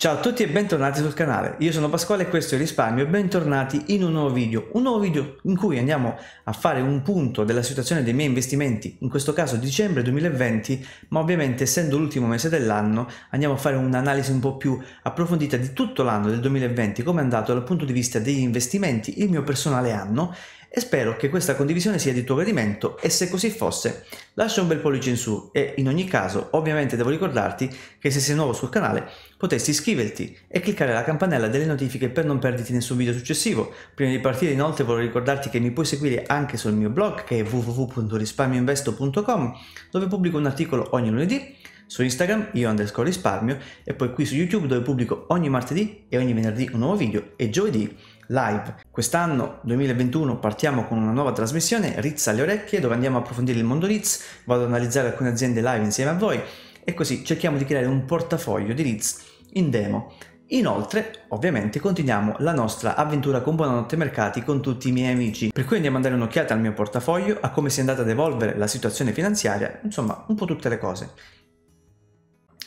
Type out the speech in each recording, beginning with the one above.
Ciao a tutti e bentornati sul canale, io sono Pasquale e questo è Risparmio e bentornati in un nuovo video, un nuovo video in cui andiamo a fare un punto della situazione dei miei investimenti, in questo caso dicembre 2020, ma ovviamente essendo l'ultimo mese dell'anno andiamo a fare un'analisi un po' più approfondita di tutto l'anno del 2020, come è andato dal punto di vista degli investimenti, il mio personale anno e spero che questa condivisione sia di tuo gradimento e se così fosse lascia un bel pollice in su e in ogni caso ovviamente devo ricordarti che se sei nuovo sul canale potresti iscriverti e cliccare la campanella delle notifiche per non perderti nessun video successivo. Prima di partire inoltre vorrei ricordarti che mi puoi seguire anche sul mio blog che è www.risparmioinvesto.com dove pubblico un articolo ogni lunedì su Instagram io underscore risparmio e poi qui su YouTube dove pubblico ogni martedì e ogni venerdì un nuovo video e giovedì live. Quest'anno, 2021, partiamo con una nuova trasmissione, Rizza alle orecchie, dove andiamo a approfondire il mondo Riz, vado ad analizzare alcune aziende live insieme a voi e così cerchiamo di creare un portafoglio di Riz in demo. Inoltre, ovviamente, continuiamo la nostra avventura con Buonanotte Mercati con tutti i miei amici, per cui andiamo a dare un'occhiata al mio portafoglio, a come si è andata ad evolvere la situazione finanziaria, insomma, un po' tutte le cose.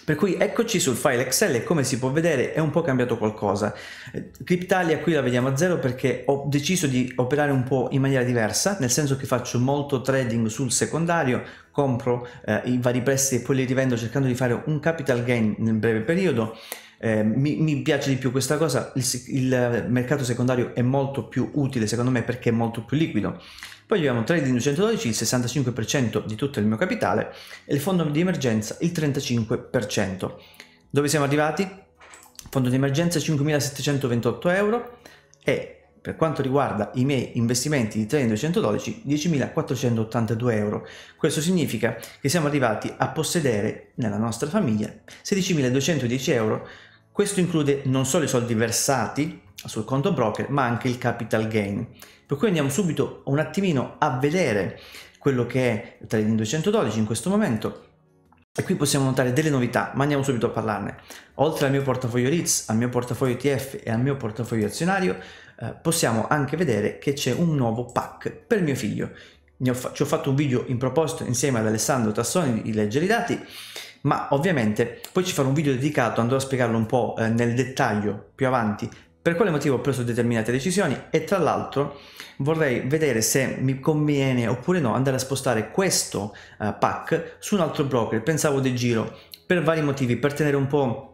Per cui eccoci sul file Excel e come si può vedere è un po' cambiato qualcosa. Eh, Cryptalia qui la vediamo a zero perché ho deciso di operare un po' in maniera diversa, nel senso che faccio molto trading sul secondario, compro eh, i vari prestiti e poi li rivendo cercando di fare un capital gain nel breve periodo. Eh, mi, mi, piace di più questa cosa, il, il, mercato secondario è molto più utile secondo me perché è molto più liquido. Poi abbiamo trading 212 il 65% di tutto il mio capitale e il fondo di emergenza il 35%. Dove siamo arrivati? Fondo di emergenza 5.728 euro e per quanto riguarda i miei investimenti di trading 212 10.482 euro. Questo significa che siamo arrivati a possedere nella nostra famiglia 16.210 euro questo include non solo i soldi versati sul conto broker, ma anche il capital gain. Per cui andiamo subito un attimino a vedere quello che è Trading 212 in questo momento. E qui possiamo notare delle novità, ma andiamo subito a parlarne. Oltre al mio portafoglio RITS, al mio portafoglio ETF e al mio portafoglio azionario, eh, possiamo anche vedere che c'è un nuovo pack per mio figlio. Ho fa- ci ho fatto un video in proposito insieme ad Alessandro Tassoni di Leggere i Dati ma ovviamente poi ci farò un video dedicato, andrò a spiegarlo un po' eh, nel dettaglio più avanti per quale motivo ho preso determinate decisioni e tra l'altro vorrei vedere se mi conviene oppure no andare a spostare questo eh, pack su un altro broker, pensavo di giro per vari motivi, per tenere un po'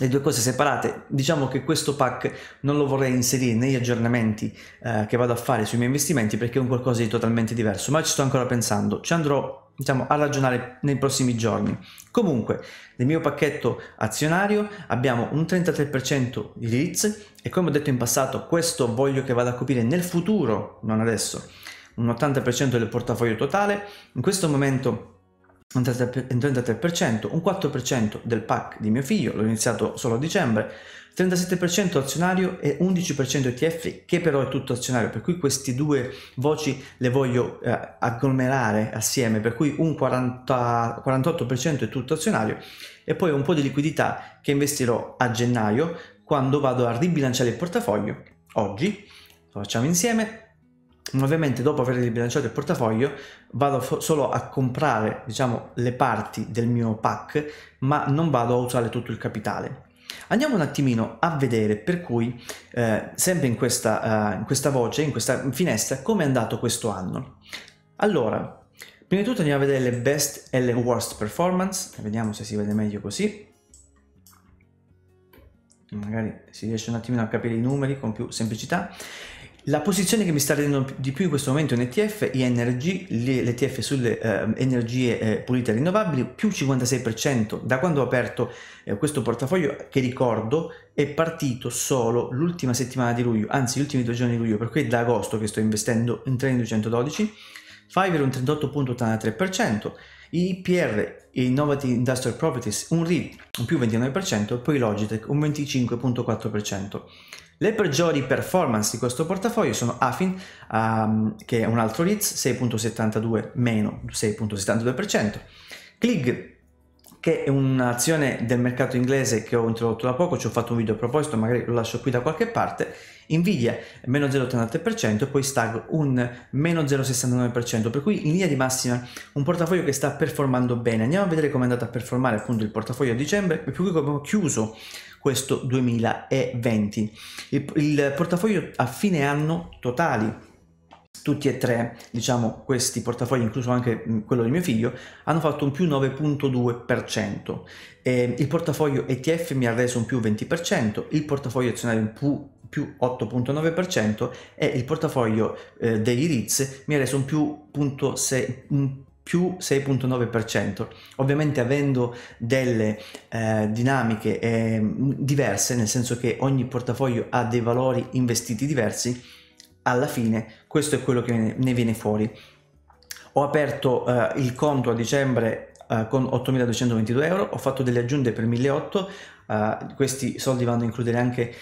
le due cose separate, diciamo che questo pack non lo vorrei inserire negli aggiornamenti eh, che vado a fare sui miei investimenti perché è un qualcosa di totalmente diverso, ma ci sto ancora pensando, ci andrò diciamo, a ragionare nei prossimi giorni. Comunque, nel mio pacchetto azionario abbiamo un 33% di REITs e come ho detto in passato, questo voglio che vada a coprire nel futuro, non adesso, un 80% del portafoglio totale. In questo momento un 33%, un 4% del PAC di mio figlio, l'ho iniziato solo a dicembre, 37% azionario e 11% ETF, che però è tutto azionario, per cui queste due voci le voglio eh, agglomerare assieme, per cui un 40, 48% è tutto azionario e poi un po' di liquidità che investirò a gennaio quando vado a ribilanciare il portafoglio, oggi, lo facciamo insieme, Ovviamente dopo aver ribilanciato il portafoglio vado fo- solo a comprare diciamo, le parti del mio pack ma non vado a usare tutto il capitale. Andiamo un attimino a vedere per cui eh, sempre in questa, eh, in questa voce, in questa finestra, come è andato questo anno. Allora, prima di tutto andiamo a vedere le best e le worst performance, vediamo se si vede meglio così. Magari si riesce un attimino a capire i numeri con più semplicità. La posizione che mi sta rendendo di più in questo momento in ETF è l'ETF sulle eh, energie eh, pulite e rinnovabili, più 56%. Da quando ho aperto eh, questo portafoglio, che ricordo, è partito solo l'ultima settimana di luglio, anzi gli ultimi due giorni di luglio, per cui è da agosto che sto investendo in 3212, Fiverr un 38.83%, IPR Innovative Industrial Properties un REIT un più 29%, poi Logitech un 25.4%. Le peggiori performance di questo portafoglio sono Affin, um, ehm, che è un altro REITs, 6.72 meno 6.72%, Clig, che è un'azione del mercato inglese che ho introdotto da poco, ci ho fatto un video a proposito, magari lo lascio qui da qualche parte, Nvidia meno 0,87%, poi Stag un meno 0,69%, per cui in linea di massima un portafoglio che sta performando bene. Andiamo a vedere come è andato a performare appunto il portafoglio a dicembre, e più che come abbiamo chiuso questo 2020. Il, il portafoglio a fine anno totali tutti e tre, diciamo, questi portafogli, incluso anche quello di mio figlio, hanno fatto un più 9.2%. Eh, il portafoglio ETF mi ha reso un più 20%, il portafoglio azionario un più più 8.9% e il portafoglio eh, dei REITs mi ha reso un più 6, più 6.9%, ovviamente avendo delle eh, dinamiche eh, diverse, nel senso che ogni portafoglio ha dei valori investiti diversi, alla fine questo è quello che ne viene fuori. Ho aperto eh, il conto a dicembre eh, con 8.222 euro, ho fatto delle aggiunte per 1.800, eh, questi soldi vanno a includere anche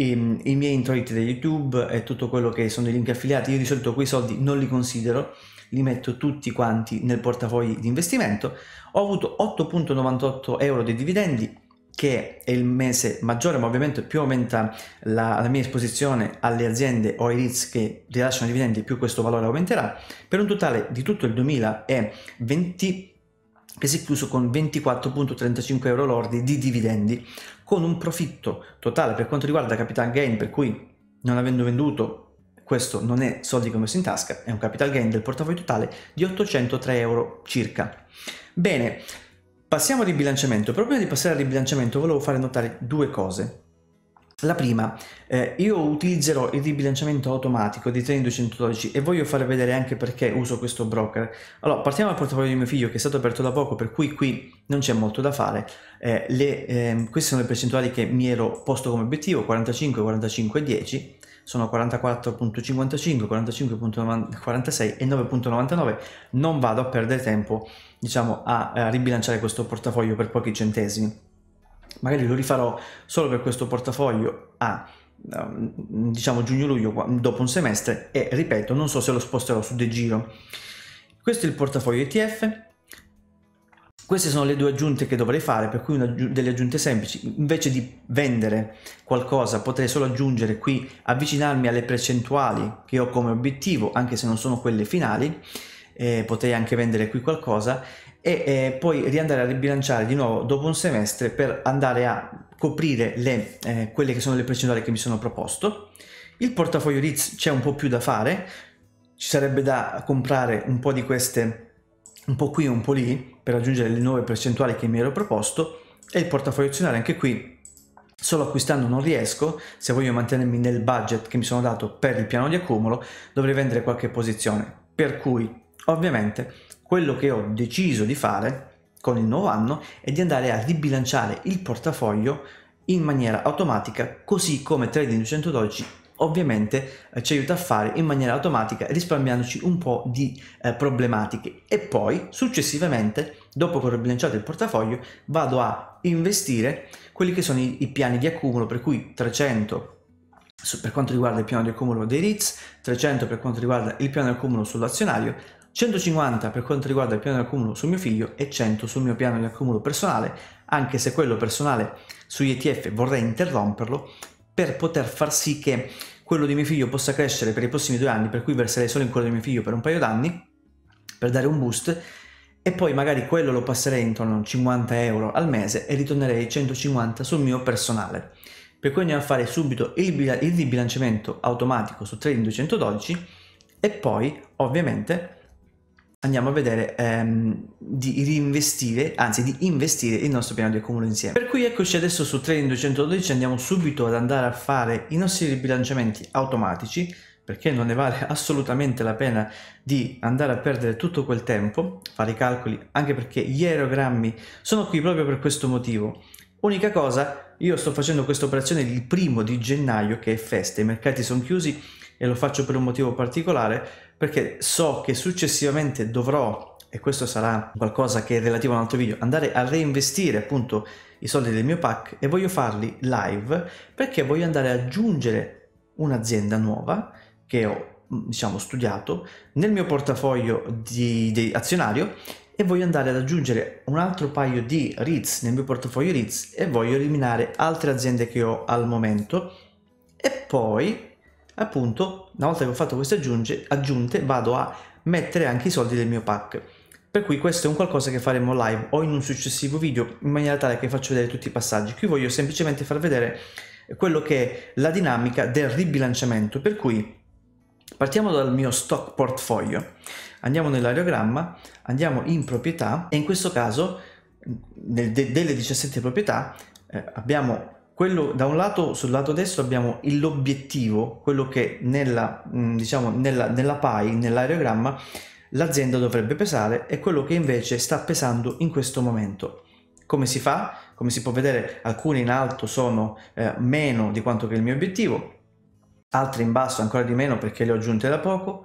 i, ehm, i miei introiti da YouTube e tutto quello che sono i link affiliati, io di solito quei soldi non li considero, li metto tutti quanti nel portafoglio di investimento. Ho avuto 8.98 euro di dividendi, che è il mese maggiore, ma ovviamente più aumenta la, la mia esposizione alle aziende o ai REITs che rilasciano dividendi, più questo valore aumenterà, per un totale di tutto il 2020 che si è chiuso con 24.35 euro lordi di dividendi, con un profitto totale per quanto riguarda capital gain, per cui non avendo venduto questo non è soldi che ho messo in tasca, è un capital gain del portafoglio totale di 803 euro circa. Bene, passiamo al ribilanciamento. Proprio prima di passare al ribilanciamento volevo fare notare due cose. La prima, eh, io utilizzerò il ribilanciamento automatico di Trading 212 e voglio far vedere anche perché uso questo broker. Allora, partiamo dal portafoglio di mio figlio che è stato aperto da poco, per cui qui non c'è molto da fare. Eh, le, eh, queste sono le percentuali che mi ero posto come obiettivo, 45, 45 10 sono 44.55, 45.46 e 9.99. Non vado a perdere tempo diciamo, a, a ribilanciare questo portafoglio per pochi centesimi magari lo rifarò solo per questo portafoglio a um, diciamo giugno-luglio dopo un semestre e ripeto non so se lo sposterò su De Giro questo è il portafoglio ETF queste sono le due aggiunte che dovrei fare per cui una, delle aggiunte semplici invece di vendere qualcosa potrei solo aggiungere qui avvicinarmi alle percentuali che ho come obiettivo anche se non sono quelle finali eh, potrei anche vendere qui qualcosa e eh, poi riandare a ribilanciare di nuovo dopo un semestre per andare a coprire le, eh, quelle che sono le percentuali che mi sono proposto. Il portafoglio Ritz c'è un po' più da fare, ci sarebbe da comprare un po' di queste, un po' qui e un po' lì, per raggiungere le nuove percentuali che mi ero proposto, e il portafoglio azionario anche qui solo acquistando non riesco, se voglio mantenermi nel budget che mi sono dato per il piano di accumulo, dovrei vendere qualche posizione, per cui ovviamente quello che ho deciso di fare con il nuovo anno è di andare a ribilanciare il portafoglio in maniera automatica, così come Trading 212 ovviamente eh, ci aiuta a fare in maniera automatica risparmiandoci un po' di eh, problematiche e poi successivamente dopo che ho ribilanciato il portafoglio vado a investire quelli che sono i, i piani di accumulo per cui 300 per quanto riguarda il piano di accumulo dei REITs, 300 per quanto riguarda il piano di accumulo sull'azionario, 150 per quanto riguarda il piano di accumulo sul mio figlio e 100 sul mio piano di accumulo personale, anche se quello personale sugli ETF vorrei interromperlo per poter far sì che quello di mio figlio possa crescere per i prossimi due anni, per cui verserei solo in quello di mio figlio per un paio d'anni, per dare un boost, e poi magari quello lo passerei intorno a 50 euro al mese e ritornerei 150 sul mio personale. Per cui andiamo a fare subito il, il ribilanciamento automatico su Trading 212 e poi ovviamente andiamo a vedere ehm, di reinvestire, anzi di investire il nostro piano di accumulo insieme. Per cui eccoci adesso su Trading 212 andiamo subito ad andare a fare i nostri ribilanciamenti automatici perché non ne vale assolutamente la pena di andare a perdere tutto quel tempo, fare i calcoli, anche perché gli aerogrammi sono qui proprio per questo motivo. Unica cosa, io sto facendo questa operazione il primo di gennaio che è festa, i mercati sono chiusi e lo faccio per un motivo particolare, perché so che successivamente dovrò, e questo sarà qualcosa che è relativo a un altro video, andare a reinvestire appunto i soldi del mio pack e voglio farli live perché voglio andare ad aggiungere un'azienda nuova che ho mm, diciamo studiato nel mio portafoglio di, di azionario e voglio andare ad aggiungere un altro paio di REITs nel mio portafoglio REITs e voglio eliminare altre aziende che ho al momento e poi appunto una volta che ho fatto queste aggiunge, aggiunte vado a mettere anche i soldi del mio pack per cui questo è un qualcosa che faremo live o in un successivo video in maniera tale che faccio vedere tutti i passaggi qui voglio semplicemente far vedere quello che è la dinamica del ribilanciamento per cui partiamo dal mio stock portfolio andiamo nell'areogramma andiamo in proprietà e in questo caso nel, delle 17 proprietà eh, abbiamo quello, da un lato, sul lato destro abbiamo l'obiettivo, quello che nella, mm, diciamo, nella, nella PI, nell'aerogramma, l'azienda dovrebbe pesare e quello che invece sta pesando in questo momento. Come si fa? Come si può vedere, alcune in alto sono eh, meno di quanto che il mio obiettivo, altre in basso ancora di meno perché le ho aggiunte da poco,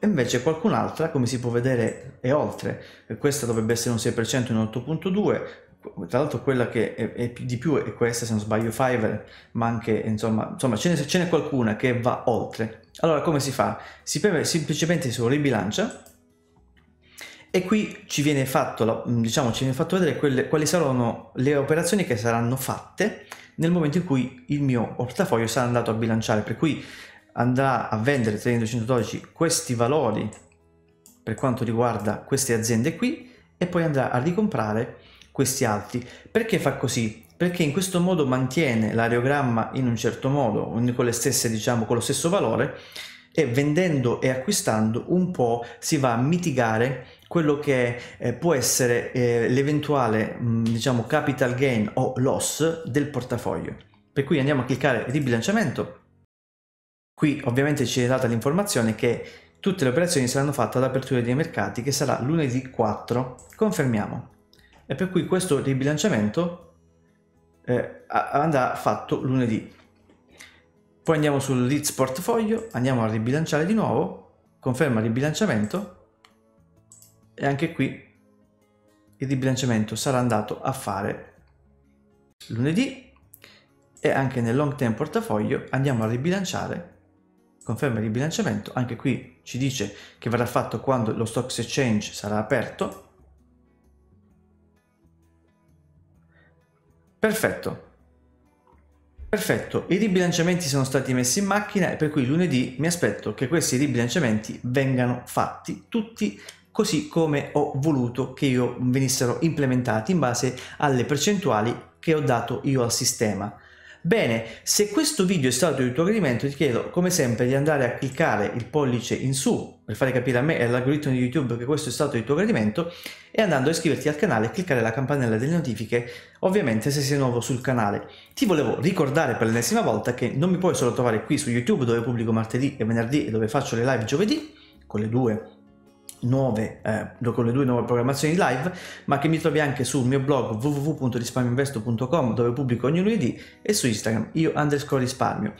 invece qualcun'altra, come si può vedere, è oltre. Questa dovrebbe essere un 6%, in 8.2, tra l'altro quella che è, è, di più è questa se non sbaglio Fiverr ma anche insomma, insomma ce, n'è, ce n'è qualcuna che va oltre allora come si fa? si preme semplicemente su ribilancia e qui ci viene fatto, diciamo, ci viene fatto vedere quelle, quali saranno le operazioni che saranno fatte nel momento in cui il mio portafoglio sarà andato a bilanciare per cui andrà a vendere 3212 questi valori per quanto riguarda queste aziende qui e poi andrà a ricomprare questi alti. Perché fa così? Perché in questo modo mantiene l'areogramma in un certo modo, con, stesse, diciamo, con lo stesso valore, e vendendo e acquistando un po' si va a mitigare quello che eh, può essere eh, l'eventuale mm, diciamo capital gain o loss del portafoglio. Per cui andiamo a cliccare ribilanciamento. Qui ovviamente ci è data l'informazione che tutte le operazioni saranno fatte all'apertura dei mercati che sarà lunedì 4. Confermiamo e per cui questo ribilanciamento eh, andrà fatto lunedì. Poi andiamo sul Leeds portfolio, andiamo a ribilanciare di nuovo, conferma il ribilanciamento e anche qui il ribilanciamento sarà andato a fare lunedì e anche nel long term portafoglio andiamo a ribilanciare conferma il ribilanciamento anche qui ci dice che verrà fatto quando lo stocks exchange sarà aperto Perfetto. Perfetto, i ribilanciamenti sono stati messi in macchina e per cui lunedì mi aspetto che questi ribilanciamenti vengano fatti tutti così come ho voluto che io venissero implementati in base alle percentuali che ho dato io al sistema. Bene, se questo video è stato di tuo gradimento ti chiedo come sempre di andare a cliccare il pollice in su per fare capire a me e all'algoritmo di YouTube che questo è stato di tuo gradimento e andando a iscriverti al canale e cliccare la campanella delle notifiche, ovviamente se sei nuovo sul canale. Ti volevo ricordare per l'ennesima volta che non mi puoi solo trovare qui su YouTube dove pubblico martedì e venerdì e dove faccio le live giovedì con le due nuove, eh, con le due nuove programmazioni live, ma che mi trovi anche sul mio blog www.risparmioinvesto.com dove pubblico ogni lunedì e su Instagram io underscore risparmio.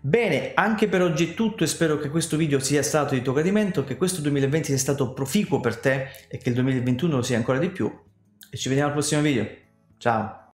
Bene, anche per oggi è tutto e spero che questo video sia stato di tuo gradimento, che questo 2020 sia stato proficuo per te e che il 2021 lo sia ancora di più. E ci vediamo al prossimo video. Ciao!